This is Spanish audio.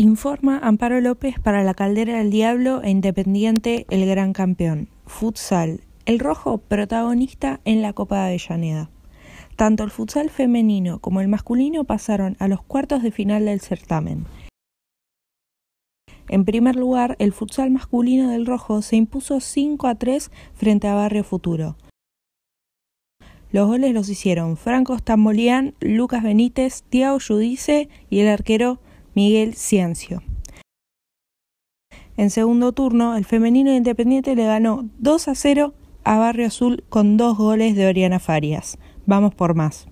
Informa Amparo López para la Caldera del Diablo e Independiente el gran campeón. Futsal. El rojo protagonista en la Copa de Avellaneda. Tanto el futsal femenino como el masculino pasaron a los cuartos de final del certamen. En primer lugar, el futsal masculino del rojo se impuso 5 a 3 frente a Barrio Futuro. Los goles los hicieron Franco Stambolian, Lucas Benítez, Tiago Judice y el arquero Miguel Ciencio. En segundo turno, el femenino independiente le ganó 2 a 0 a Barrio Azul con dos goles de Oriana Farias. Vamos por más.